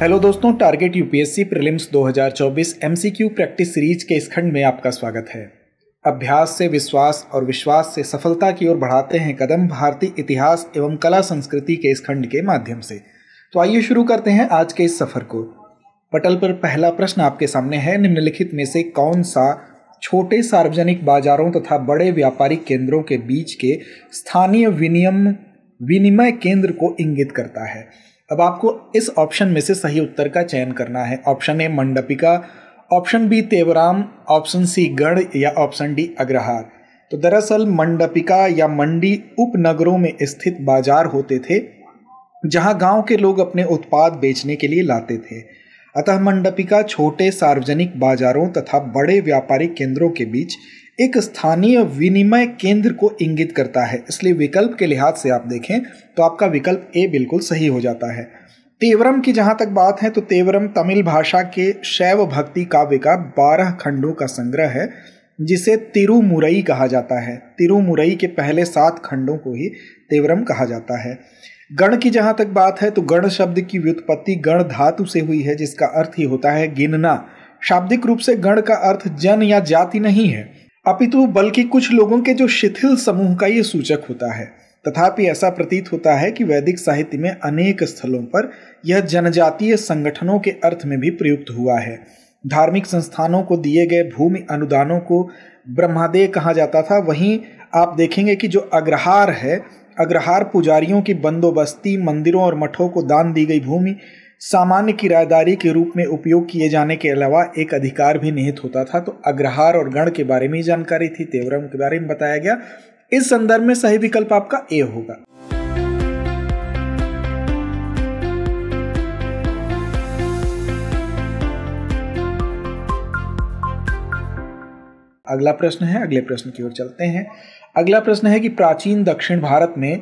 hello दोस्तों target UPSC prelims 2024 MCQ practice series के इस खंड में आपका स्वागत है अभ्यास से विश्वास और विश्वास से सफलता की ओर बढ़ाते हैं कदम भारतीय इतिहास एवं कला संस्कृति के इस खंड के माध्यम से तो आइए शुरू करते हैं आज के इस सफर को पटल पर पहला प्रश्न आपके सामने है निम्नलिखित में से कौन सा छोटे सार्वजनिक बाजारों तथा बड़े व्यापारिक केंद्रों के बीच के स्थानीय विनियम विनिमय केंद्र को इंगित करता है अब आपको इस ऑप्शन में से सही उत्तर का चयन करना है option A mandapika option B Tevaram option C गढ़ या ऑप्शन डी अग्रहार तो दरअसल मंडपिका या मंडी उपनगरों में स्थित बाजार होते थे जहां गांव के लोग अपने उत्पाद बेचने के लिए लाते थे अतः मंडपिका छोटे सार्वजनिक बाजारों तथा बड़े व्यापारिक केंद्रों के बीच एक स्थानीय विनिमय केंद्र को इंगित करता है इसलिए विकल्प के लिहाज से आप देखें तो आपका विकल्प ए बिल्कुल सही हो जाता है तेवरम की जहाँ तक बात है तो तेवरम तमिल भाषा के शैव भक्ति काव्य का बारह खंडों का संग्रह है जिसे तिरुमुरई कहा जाता है तिरुमुरई के पहले सात खंडों को ही तेवरम कहा जाता है गण की जहाँ तक बात है तो गण शब्द की व्युत्पत्ति गण धातु से हुई है जिसका अर्थ ही होता है गिनना शाब्दिक रूप से गण का अर्थ जन या जाति नहीं है अपितु बल्कि कुछ लोगों के जो शिथिल समूह का ये सूचक होता है तथापि ऐसा प्रतीत होता है कि वैदिक साहित्य में अनेक स्थलों पर यह जनजातीय संगठनों के अर्थ में भी प्रयुक्त हुआ है धार्मिक संस्थानों को दिए गए भूमि अनुदानों को ब्रह्मादेय कहा जाता था वहीं आप देखेंगे कि जो अग्रहार है अग्रहार पुजारियों की बंदोबस्ती मंदिरों और मठों को दान दी गई भूमि सामान्य किराएदारी के रूप में उपयोग किए जाने के अलावा एक अधिकार भी निहित होता था तो अग्रहार और गण के बारे में जानकारी थी तेवरम के बारे में बताया गया इस संदर्भ में सही विकल्प आपका ए होगा अगला प्रश्न है अगले प्रश्न की ओर चलते हैं अगला प्रश्न है कि प्राचीन दक्षिण भारत में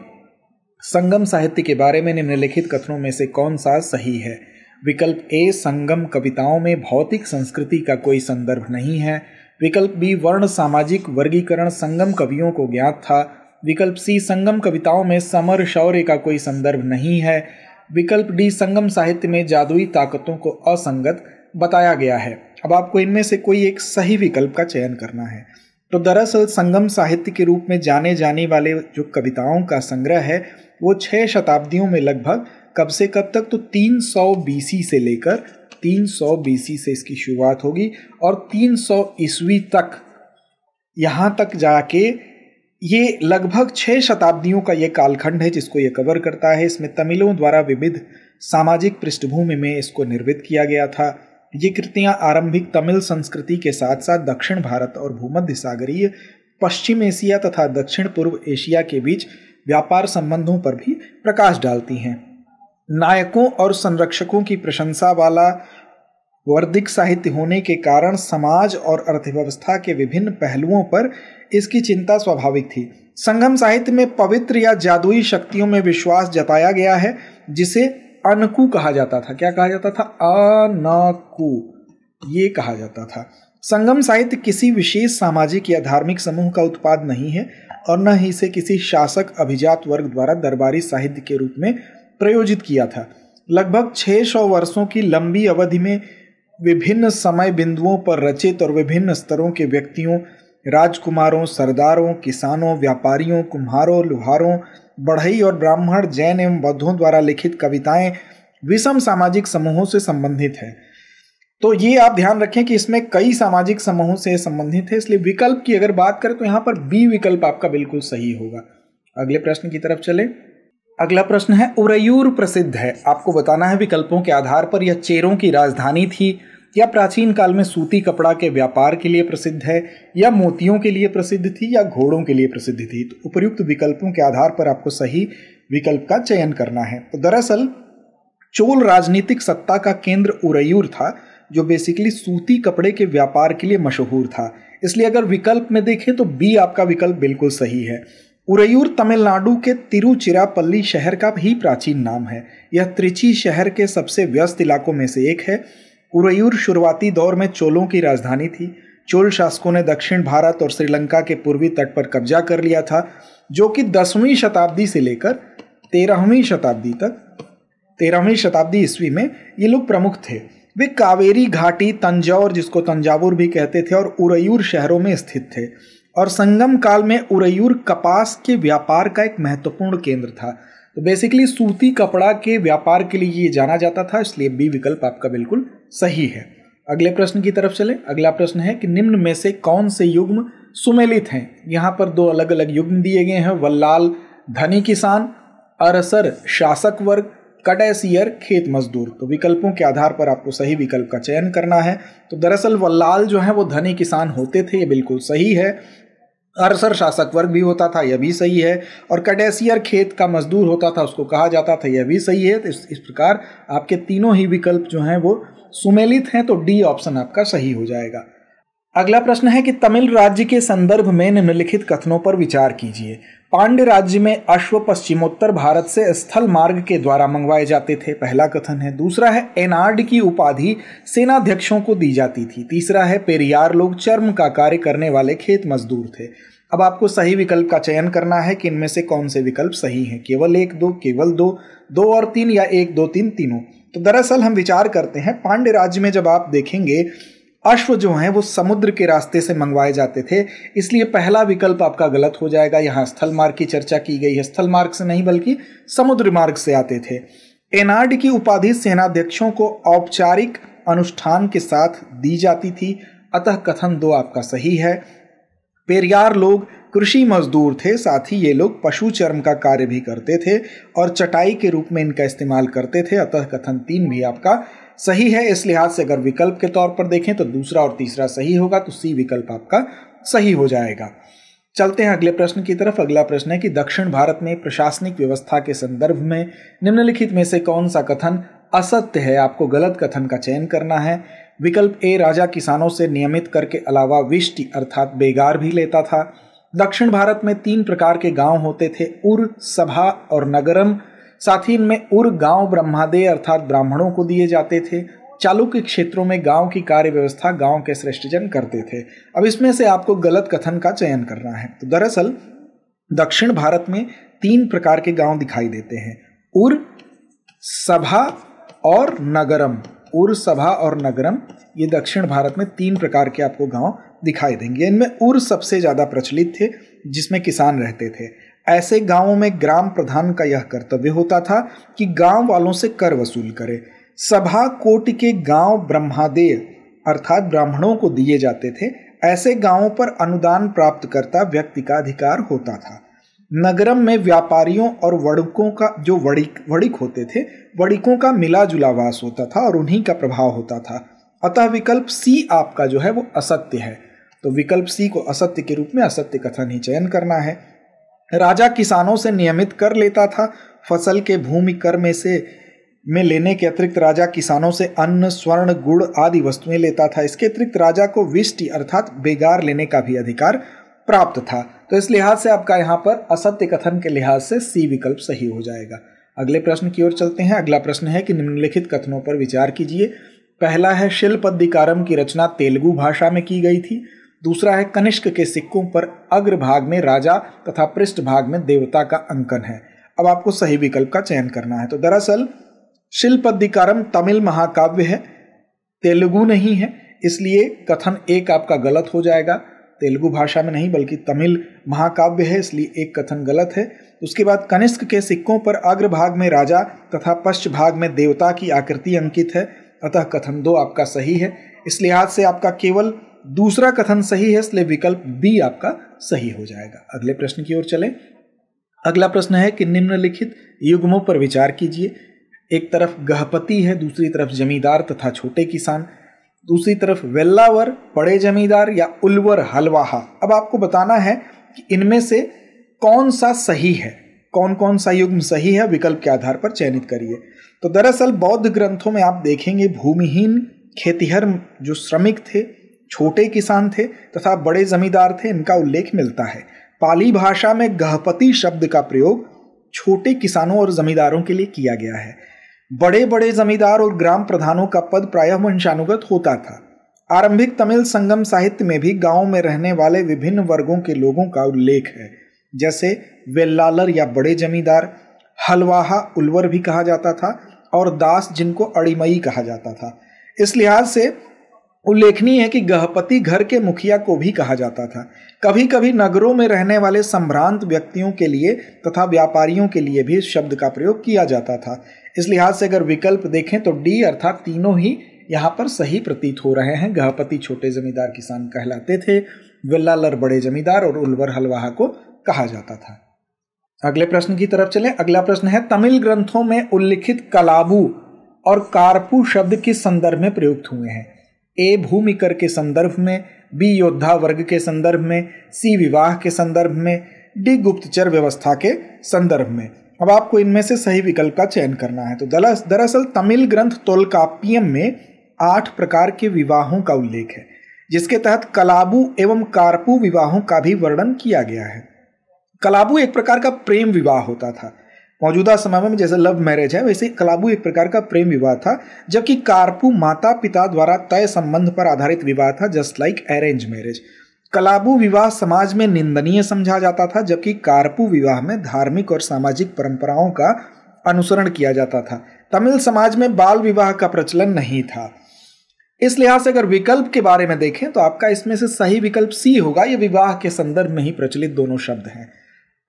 संगम साहित्य के बारे में निम्नलिखित कथनों में से कौन सा सही है विकल्प ए संगम कविताओं में भौतिक संस्कृति का कोई संदर्भ नहीं है विकल्प बी वर्ण सामाजिक वर्गीकरण संगम कवियों को ज्ञात था विकल्प सी संगम कविताओं में समर शौर्य का कोई संदर्भ नहीं है विकल्प डी संगम साहित्य में जादुई ताकतों को असंगत बताया गया है अब आपको इनमें से कोई एक सही विकल्प का चयन करना है तो दरअसल संगम साहित्य के रूप में जाने जाने वाले जो कविताओं का संग्रह है वो छः शताब्दियों में लगभग कब से कब तक तो 300 सौ से लेकर 300 सौ से इसकी शुरुआत होगी और 300 सौ ईस्वी तक यहाँ तक जाके ये लगभग छः शताब्दियों का ये कालखंड है जिसको ये कवर करता है इसमें तमिलों द्वारा विविध सामाजिक पृष्ठभूमि में इसको निर्मित किया गया था ये कृतियाँ आरंभिक तमिल संस्कृति के साथ साथ दक्षिण भारत और भूमध्य सागरीय पश्चिम एशिया तथा दक्षिण पूर्व एशिया के बीच व्यापार संबंधों पर भी प्रकाश डालती हैं नायकों और संरक्षकों की प्रशंसा वाला वर्धिक साहित्य होने के कारण समाज और अर्थव्यवस्था के विभिन्न पहलुओं पर इसकी चिंता स्वाभाविक थी संगम साहित्य में पवित्र या जादुई शक्तियों में विश्वास जताया गया है जिसे अनकु कहा जाता था क्या कहा जाता था अनकु ये कहा जाता था संगम साहित्य किसी विशेष सामाजिक या धार्मिक समूह का उत्पाद नहीं है और न ही इसे किसी शासक अभिजात वर्ग द्वारा दरबारी साहित्य के रूप में प्रयोजित किया था लगभग 600 वर्षों की लंबी अवधि में विभिन्न समय बिंदुओं पर रचित और विभिन्न स्तरों के व्यक्तियों राजकुमारों सरदारों किसानों व्यापारियों कुम्हारों लुहारों बढ़ई और ब्राह्मण जैन एवं बौद्धों द्वारा लिखित कविताएं विषम सामाजिक समूहों से संबंधित हैं तो ये आप ध्यान रखें कि इसमें कई सामाजिक समूहों से संबंधित है इसलिए विकल्प की अगर बात करें तो यहाँ पर बी विकल्प आपका बिल्कुल सही होगा अगले प्रश्न की तरफ चले अगला प्रश्न है उरयूर प्रसिद्ध है आपको बताना है विकल्पों के आधार पर यह चेरों की राजधानी थी या प्राचीन काल में सूती कपड़ा के व्यापार के लिए प्रसिद्ध है या मोतियों के लिए प्रसिद्ध थी या घोड़ों के लिए प्रसिद्ध थी तो उपयुक्त विकल्पों के आधार पर आपको सही विकल्प का चयन करना है तो दरअसल चोल राजनीतिक सत्ता का केंद्र उरयूर था जो बेसिकली सूती कपड़े के व्यापार के लिए मशहूर था इसलिए अगर विकल्प में देखें तो बी आपका विकल्प बिल्कुल सही है उरैयूर तमिलनाडु के तिरुचिरापल्ली शहर का भी प्राचीन नाम है यह त्रिची शहर के सबसे व्यस्त इलाकों में से एक है उरैयूर शुरुआती दौर में चोलों की राजधानी थी चोल शासकों ने दक्षिण भारत और श्रीलंका के पूर्वी तट पर कब्जा कर लिया था जो कि दसवीं शताब्दी से लेकर तेरहवीं शताब्दी तक तेरहवीं शताब्दी ईस्वी में ये लोग प्रमुख थे वे कावेरी घाटी तंजौर जिसको तंजावुर भी कहते थे और उरयूर शहरों में स्थित थे और संगम काल में उरयूर कपास के व्यापार का एक महत्वपूर्ण केंद्र था तो बेसिकली सूती कपड़ा के व्यापार के लिए ये जाना जाता था इसलिए बी विकल्प आपका बिल्कुल सही है अगले प्रश्न की तरफ चले अगला प्रश्न है कि निम्न में से कौन से युग्म सुमेलित हैं यहाँ पर दो अलग अलग युग्म दिए गए हैं वल्लाल धनी किसान अरसर शासक वर्ग कडेसियर खेत मजदूर तो विकल्पों के आधार पर आपको सही विकल्प का चयन करना है तो दरअसल वल्लाल जो है वो धनी किसान होते थे ये बिल्कुल सही है अरसर शासक वर्ग भी होता था यह भी सही है और कडेसियर खेत का मजदूर होता था उसको कहा जाता था यह भी सही है तो इस, इस प्रकार आपके तीनों ही विकल्प जो हैं वो सुमेलित हैं तो डी ऑप्शन आपका सही हो जाएगा अगला प्रश्न है कि तमिल राज्य के संदर्भ में निम्नलिखित कथनों पर विचार कीजिए पांड्य राज्य में अश्व पश्चिमोत्तर भारत से स्थल मार्ग के द्वारा मंगवाए जाते थे पहला कथन है दूसरा है एनार्ड की उपाधि सेनाध्यक्षों को दी जाती थी तीसरा है पेरियार लोग चर्म का कार्य करने वाले खेत मजदूर थे अब आपको सही विकल्प का चयन करना है कि इनमें से कौन से विकल्प सही हैं केवल एक दो केवल दो दो और तीन या एक दो तीन तीनों तो दरअसल हम विचार करते हैं पांड्य राज्य में जब आप देखेंगे अश्व जो हैं वो समुद्र के रास्ते से मंगवाए जाते थे इसलिए पहला विकल्प आपका गलत हो जाएगा यहाँ स्थल मार्ग की चर्चा की गई है स्थल मार्ग से नहीं बल्कि समुद्र मार्ग से आते थे एनार्ड की उपाधि सेनाध्यक्षों को औपचारिक अनुष्ठान के साथ दी जाती थी अतः कथन दो आपका सही है पेरियार लोग कृषि मजदूर थे साथ ही ये लोग पशु चर्म का कार्य भी करते थे और चटाई के रूप में इनका इस्तेमाल करते थे अतः कथन तीन भी आपका सही है इस लिहाज से अगर विकल्प के तौर पर देखें तो दूसरा और तीसरा सही होगा तो सी विकल्प आपका सही हो जाएगा चलते हैं अगले प्रश्न की तरफ अगला प्रश्न है कि दक्षिण भारत में प्रशासनिक व्यवस्था के संदर्भ में निम्नलिखित में से कौन सा कथन असत्य है आपको गलत कथन का चयन करना है विकल्प ए राजा किसानों से नियमित कर के अलावा विष्टि अर्थात बेगार भी लेता था दक्षिण भारत में तीन प्रकार के गांव होते थे उर सभा और नगरम साथ ही इनमें उर गांव ब्रह्मादे अर्थात ब्राह्मणों को दिए जाते थे चालुक्य क्षेत्रों में गांव की कार्य व्यवस्था गांव के श्रेष्ठजन करते थे अब इसमें से आपको गलत कथन का चयन करना है तो दरअसल दक्षिण भारत में तीन प्रकार के गांव दिखाई देते हैं उर सभा और नगरम उर सभा और नगरम ये दक्षिण भारत में तीन प्रकार के आपको गांव दिखाई देंगे इनमें उर सबसे ज़्यादा प्रचलित थे जिसमें किसान रहते थे ऐसे गांवों में ग्राम प्रधान का यह कर्तव्य होता था कि गांव वालों से कर वसूल करे सभा कोट के गांव ब्रह्मादेय अर्थात ब्राह्मणों को दिए जाते थे ऐसे गांवों पर अनुदान प्राप्त करता व्यक्ति का अधिकार होता था नगरम में व्यापारियों और वड़कों का जो वड़िक वड़िक होते थे वड़िकों का मिला जुला वास होता था और उन्हीं का प्रभाव होता था अतः विकल्प सी आपका जो है वो असत्य है तो विकल्प सी को असत्य के रूप में असत्य कथन ही चयन करना है राजा किसानों से नियमित कर लेता था फसल के भूमि कर में से में लेने के अतिरिक्त राजा किसानों से अन्न स्वर्ण गुड़ आदि वस्तुएं लेता था इसके अतिरिक्त राजा को विष्टि अर्थात बेगार लेने का भी अधिकार प्राप्त था तो इस लिहाज से आपका यहाँ पर असत्य कथन के लिहाज से सी विकल्प सही हो जाएगा अगले प्रश्न की ओर चलते हैं अगला प्रश्न है कि निम्नलिखित कथनों पर विचार कीजिए पहला है शिल्प अधिकारम की रचना तेलुगु भाषा में की गई थी दूसरा है कनिष्क के सिक्कों पर अग्रभाग में राजा तथा पृष्ठ भाग में देवता का अंकन है अब आपको सही विकल्प का चयन करना है तो दरअसल शिल्पद्धिकारम तमिल महाकाव्य है तेलुगु नहीं है इसलिए कथन एक आपका गलत हो जाएगा तेलुगु भाषा में नहीं बल्कि तमिल महाकाव्य है इसलिए एक कथन गलत है उसके बाद कनिष्क के सिक्कों पर अग्रभाग में राजा तथा पश्च भाग में देवता की आकृति अंकित है अतः कथन दो आपका सही है इस लिहाज से आपका केवल दूसरा कथन सही है इसलिए विकल्प बी आपका सही हो जाएगा अगले प्रश्न की ओर चलें अगला प्रश्न है कि निम्नलिखित युग्मों पर विचार कीजिए एक तरफ गहपति है दूसरी तरफ जमींदार तथा छोटे किसान दूसरी तरफ वेल्लावर बड़े जमींदार या उल्वर हलवाहा अब आपको बताना है कि इनमें से कौन सा सही है कौन कौन सा युग्म सही है विकल्प के आधार पर चयनित करिए तो दरअसल बौद्ध ग्रंथों में आप देखेंगे भूमिहीन खेतिहर जो श्रमिक थे छोटे किसान थे तथा बड़े जमींदार थे इनका उल्लेख मिलता है पाली भाषा में गहपति शब्द का प्रयोग छोटे किसानों और जमींदारों के लिए किया गया है बड़े बड़े जमींदार और ग्राम प्रधानों का पद प्रायः वंशानुगत होता था आरंभिक तमिल संगम साहित्य में भी गांव में रहने वाले विभिन्न वर्गों के लोगों का उल्लेख है जैसे वेल्लालर या बड़े जमींदार हलवाहा उलवर भी कहा जाता था और दास जिनको अड़िमई कहा जाता था इस लिहाज से उल्लेखनीय है कि गहपति घर के मुखिया को भी कहा जाता था कभी कभी नगरों में रहने वाले संभ्रांत व्यक्तियों के लिए तथा व्यापारियों के लिए भी इस शब्द का प्रयोग किया जाता था इस लिहाज से अगर विकल्प देखें तो डी अर्थात तीनों ही यहाँ पर सही प्रतीत हो रहे हैं गहपति छोटे जमींदार किसान कहलाते थे विल्लालर बड़े जमींदार और उलवर हलवाहा को कहा जाता था अगले प्रश्न की तरफ चले अगला प्रश्न है तमिल ग्रंथों में उल्लिखित कलाबू और कारपू शब्द किस संदर्भ में प्रयुक्त हुए हैं ए भूमिकर के संदर्भ में बी योद्धा वर्ग के संदर्भ में सी विवाह के संदर्भ में डी गुप्तचर व्यवस्था के संदर्भ में अब आपको इनमें से सही विकल्प का चयन करना है तो दरअसल तमिल ग्रंथ तोलकाप्यम में आठ प्रकार के विवाहों का उल्लेख है जिसके तहत कलाबू एवं कारपू विवाहों का भी वर्णन किया गया है कलाबू एक प्रकार का प्रेम विवाह होता था मौजूदा समय में जैसे लव मैरिज है वैसे कलाबू एक प्रकार का प्रेम विवाह था जबकि कारपू माता पिता द्वारा तय संबंध पर आधारित विवाह था जस्ट लाइक अरेंज मैरिज कलाबू विवाह समाज में निंदनीय समझा जाता था जबकि कारपू विवाह में धार्मिक और सामाजिक परंपराओं का अनुसरण किया जाता था तमिल समाज में बाल विवाह का प्रचलन नहीं था इस लिहाज से अगर विकल्प के बारे में देखें तो आपका इसमें से सही विकल्प सी होगा ये विवाह के संदर्भ में ही प्रचलित दोनों शब्द हैं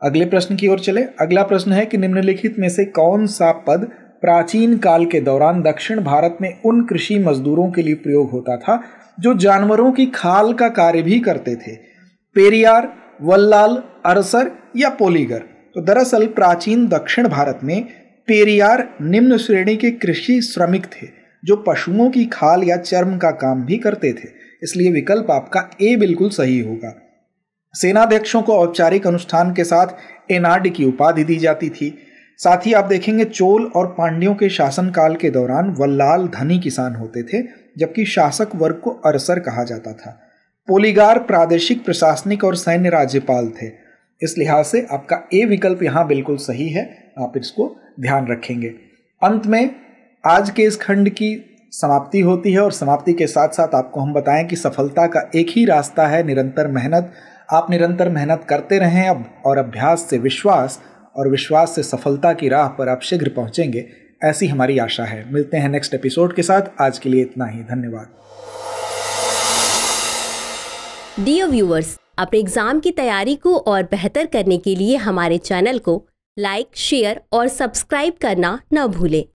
अगले प्रश्न की ओर चले अगला प्रश्न है कि निम्नलिखित में से कौन सा पद प्राचीन काल के दौरान दक्षिण भारत में उन कृषि मजदूरों के लिए प्रयोग होता था जो जानवरों की खाल का कार्य भी करते थे पेरियार वल्लाल अरसर या पोलीगर तो दरअसल प्राचीन दक्षिण भारत में पेरियार निम्न श्रेणी के कृषि श्रमिक थे जो पशुओं की खाल या चर्म का काम भी करते थे इसलिए विकल्प आपका ए बिल्कुल सही होगा सेनाध्यक्षों को औपचारिक अनुष्ठान के साथ एनआरडी की उपाधि दी जाती थी साथ ही आप देखेंगे चोल और पांड्यों के शासनकाल के दौरान वल्लाल धनी किसान होते थे जबकि शासक वर्ग को अरसर कहा जाता था पोलीगार प्रादेशिक प्रशासनिक और सैन्य राज्यपाल थे इस लिहाज से आपका ए विकल्प यहाँ बिल्कुल सही है आप इसको ध्यान रखेंगे अंत में आज के इस खंड की समाप्ति होती है और समाप्ति के साथ साथ आपको हम बताएं कि सफलता का एक ही रास्ता है निरंतर मेहनत आप निरंतर मेहनत करते रहें अब और अभ्यास से विश्वास और विश्वास से सफलता की राह पर आप शीघ्र पहुँचेंगे ऐसी हमारी आशा है मिलते हैं नेक्स्ट एपिसोड के साथ आज के लिए इतना ही धन्यवाद डियर व्यूअर्स अपने एग्जाम की तैयारी को और बेहतर करने के लिए हमारे चैनल को लाइक शेयर और सब्सक्राइब करना न भूलें